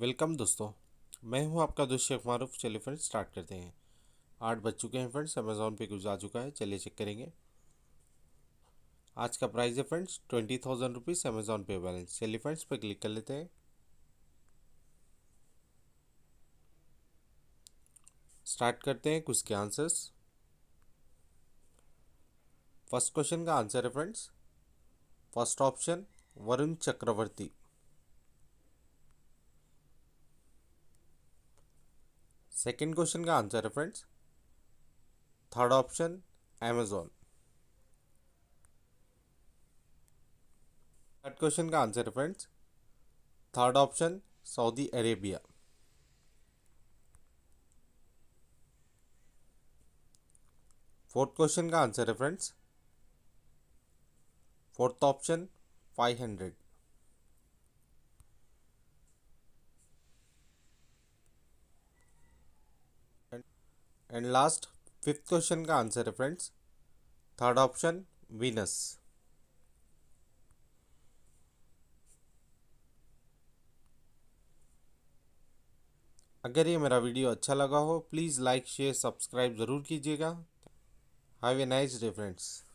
welcome दोस्तों मैं हूं आपका शेख मारूफ चलिए फ्रेंड्स स्टार्ट करते हैं आठ बज चुके हैं फ्रेंड्स अमेज़ॉन पे कुछ आ चुका है चलिए चेक करेंगे आज का प्राइस है friends twenty thousand rupees Amazon pay balance चलिए फ्रेंड्स पे क्लिक कर लेते हैं स्टार्ट करते हैं कुछ के आंसर्स फर्स्ट क्वेश्चन का आंसर है friends first option Varun Chakravarthy second question का आंसर है friends third option Amazon third question का आंसर है friends third option Saudi Arabia fourth question का आंसर है friends fourth option five hundred and last fifth question का answer है friends third option Venus अगर ये मेरा वीडियो अच्छा लगा हो प्लीज़ लाइक शेयर सब्सक्राइब ज़रूर कीजिएगा have a nice day friends